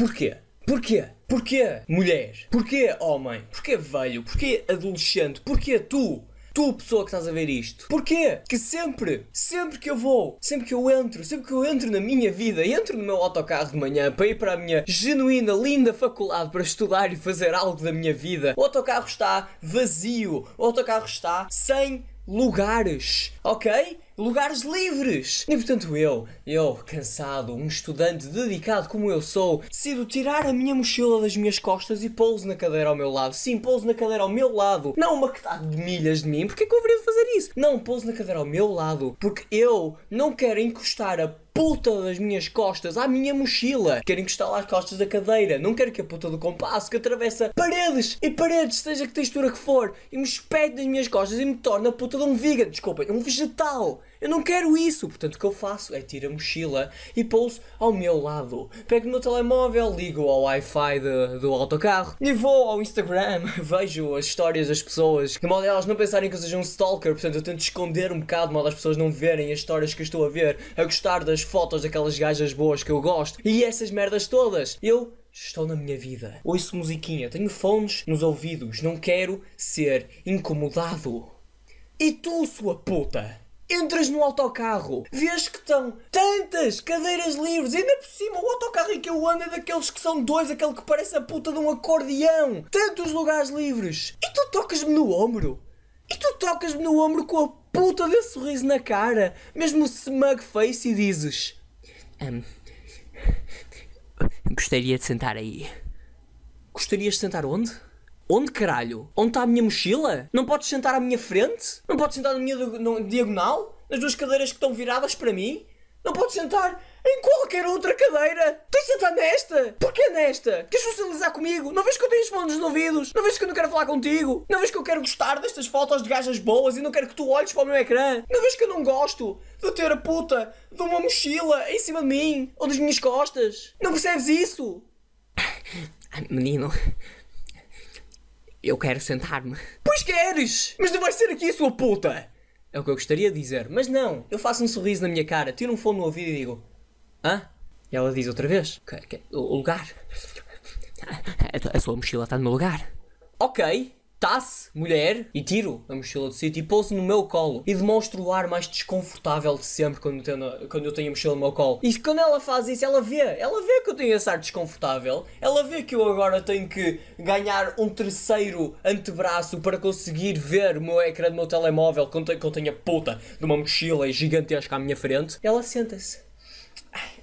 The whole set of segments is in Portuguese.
Porquê? Porquê? Porquê mulher Porquê homem? Porquê velho? Porquê adolescente? Porquê tu? Tu, pessoa que estás a ver isto. Porquê? Que sempre, sempre que eu vou, sempre que eu entro, sempre que eu entro na minha vida, entro no meu autocarro de manhã para ir para a minha genuína, linda faculdade para estudar e fazer algo da minha vida, o autocarro está vazio. O autocarro está sem lugares, ok? Lugares livres! E portanto eu, eu, cansado, um estudante dedicado como eu sou, decido tirar a minha mochila das minhas costas e pouso na cadeira ao meu lado. Sim, pouso na cadeira ao meu lado. Não uma que está de milhas de mim, porque é que eu deveria fazer isso? Não, pouso na cadeira ao meu lado, porque eu não quero encostar a puta das minhas costas à minha mochila. Quero encostar lá as costas da cadeira. Não quero que a puta do compasso que atravessa paredes e paredes, seja que textura que for, e me espete nas minhas costas e me torna a puta de um vegan. Desculpem, um vegetal. Eu não quero isso. Portanto, o que eu faço é tiro a mochila e pouso ao meu lado. Pego o meu telemóvel, ligo ao Wi-Fi do, do autocarro e vou ao Instagram. Vejo as histórias das pessoas. De modo a elas não pensarem que eu seja um stalker. Portanto, eu tento esconder um bocado, de modo as pessoas não verem as histórias que eu estou a ver. A gostar das fotos daquelas gajas boas que eu gosto. E essas merdas todas. Eu estou na minha vida. Ouço musiquinha, tenho fones nos ouvidos, não quero ser incomodado. E tu, sua puta? entras no autocarro, vês que estão tantas cadeiras livres, ainda por cima o autocarro em que eu ando é daqueles que são dois, aquele que parece a puta de um acordeão, tantos lugares livres, e tu tocas-me no ombro, e tu tocas-me no ombro com a puta desse sorriso na cara, mesmo smug face, e dizes: um, Gostaria de sentar aí. Gostarias de sentar onde? Onde caralho? Onde está a minha mochila? Não podes sentar à minha frente? Não podes sentar na minha diagonal? Nas duas cadeiras que estão viradas para mim? Não podes sentar em qualquer outra cadeira. Tens de sentar nesta. Porquê nesta? Queres socializar comigo? Não vês que eu tenho os fones nos ouvidos? Não vês que eu não quero falar contigo? Não vês que eu quero gostar destas fotos de gajas boas e não quero que tu olhes para o meu ecrã? Não vês que eu não gosto de ter a puta de uma mochila em cima de mim ou das minhas costas? Não percebes isso? Menino, eu quero sentar-me. Pois queres! Mas não vais ser aqui, sua puta! É o que eu gostaria de dizer, mas não. Eu faço um sorriso na minha cara, tiro um fone no ouvido e digo: Hã? E ela diz outra vez: O lugar. A, a sua mochila está no meu lugar. Ok, tasse, mulher, e tiro a mochila do sítio e pouso no meu colo. E demonstro o ar mais desconfortável de sempre quando eu tenho, quando eu tenho a mochila no meu colo. E quando ela faz isso, ela vê, ela vê que eu tenho esse ar desconfortável, ela vê que eu agora tenho que ganhar um terceiro antebraço para conseguir ver o meu ecrã do meu telemóvel quando eu tenho a puta de uma mochila gigantesca à minha frente. Ela senta-se,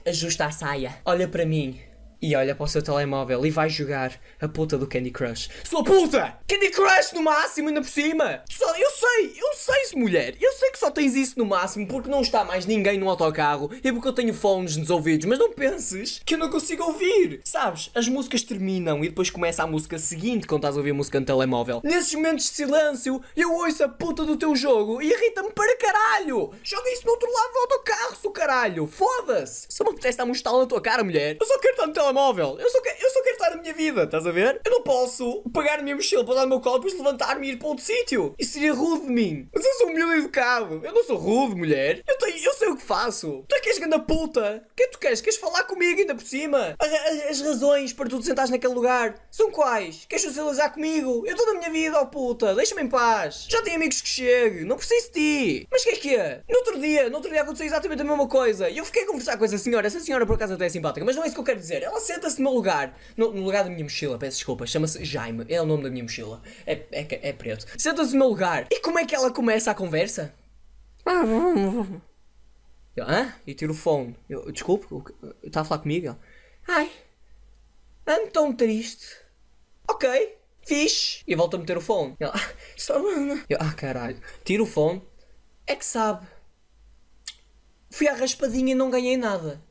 ajusta a saia, olha para mim e olha para o seu telemóvel e vai jogar a puta do Candy Crush. Sua puta! Candy Crush no máximo ainda por cima! Só, eu sei, eu sei, mulher, eu sei que só tens isso no máximo porque não está mais ninguém no autocarro e porque eu tenho fones nos ouvidos, mas não penses que eu não consigo ouvir! Sabes, as músicas terminam e depois começa a música seguinte quando estás a ouvir a música no telemóvel. Nesses momentos de silêncio, eu ouço a puta do teu jogo e irrita-me para caralho! Joga isso no outro lado do autocarro, seu caralho! Foda-se! Só me apetece dar um estalo na tua cara, mulher! Eu só quero tanto telemóvel. Eu só, quero, eu só quero estar na minha vida, estás a ver? Eu não posso pagar a minha mochila, para dar no meu colo, depois levantar-me e ir para outro sítio. Isso seria rude de mim. Mas eu sou um milho educado. Eu não sou rude, mulher. Eu, tenho, eu sei o que faço que és grande puta? O que é que tu queres? Queres falar comigo ainda por cima? As, as, razões para tu te sentares naquele lugar são quais? Queres socializar comigo? Eu dou a minha vida, ó oh puta, deixa-me em paz. Já tenho amigos que chegam, não preciso de ti. Mas que é que é? No outro dia, no outro dia aconteceu exatamente a mesma coisa. E eu fiquei a conversar com essa senhora, essa senhora por acaso até é simpática, mas não é isso que eu quero dizer. Ela senta-se no meu lugar, no, no, lugar da minha mochila, peço desculpa, chama-se Jaime, é o nome da minha mochila. É, é, é preto. Senta-se no meu lugar. E como é que ela começa a conversa? Ah, eu, hã? E tiro o fone. Eu, desculpe, está a falar comigo? Ai, ando tão triste. Ok, fixe. E volto a meter o fone. Eu, ah, só mano. Eu, ah, caralho. Tiro o fone. É que sabe. Fui à raspadinha e não ganhei nada.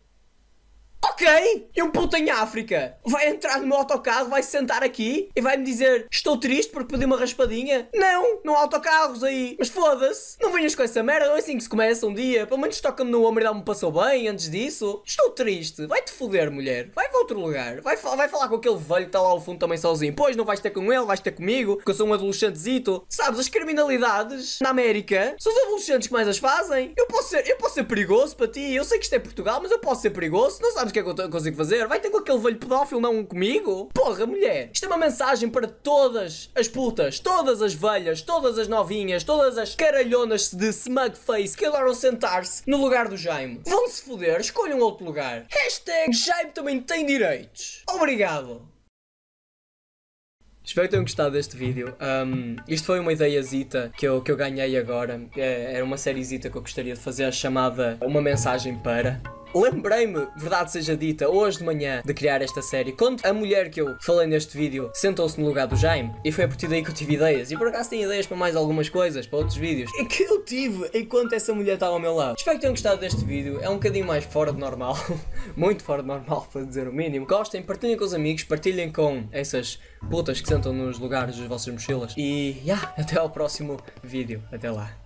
Ok, e um puto em África vai entrar no meu autocarro, vai se sentar aqui e vai-me dizer estou triste porque pedi uma raspadinha? Não, não há autocarros aí. Mas foda-se, não venhas com essa merda, não é assim que se começa um dia. Pelo menos toca-me no homem e dá-me passou bem antes disso. Estou triste, vai-te foder, mulher. Vai para outro lugar, vai, vai falar com aquele velho que está lá ao fundo também sozinho. Pois, não vais ter com ele, vais ter comigo, que eu sou um adolescentezito. Sabes, as criminalidades na América são os adolescentes que mais as fazem. Eu posso ser, eu posso ser perigoso para ti, eu sei que isto é Portugal, mas eu posso ser perigoso. Não sabes o que é que eu consigo fazer? Vai ter com aquele velho pedófilo, não comigo? Porra, mulher! Isto é uma mensagem para todas as putas, todas as velhas, todas as novinhas, todas as caralhonas de smug face que adoram sentar-se no lugar do Jaime. Vão-se foder, escolham outro lugar. Hashtag Jaime também tem direitos. Obrigado. Espero que tenham gostado deste vídeo. Um, isto foi uma zita que eu, que eu ganhei agora. É, era uma zita que eu gostaria de fazer, chamada Uma Mensagem Para lembrei-me, verdade seja dita, hoje de manhã de criar esta série, quando a mulher que eu falei neste vídeo sentou-se no lugar do Jaime, e foi a partir daí que eu tive ideias, e por acaso tenho ideias para mais algumas coisas, para outros vídeos, e que eu tive enquanto essa mulher estava ao meu lado. Espero que tenham gostado deste vídeo, é um bocadinho mais fora de normal, muito fora de normal, para dizer o mínimo. Gostem, partilhem com os amigos, partilhem com essas putas que sentam nos lugares das vossas mochilas, e yeah, até ao próximo vídeo, até lá.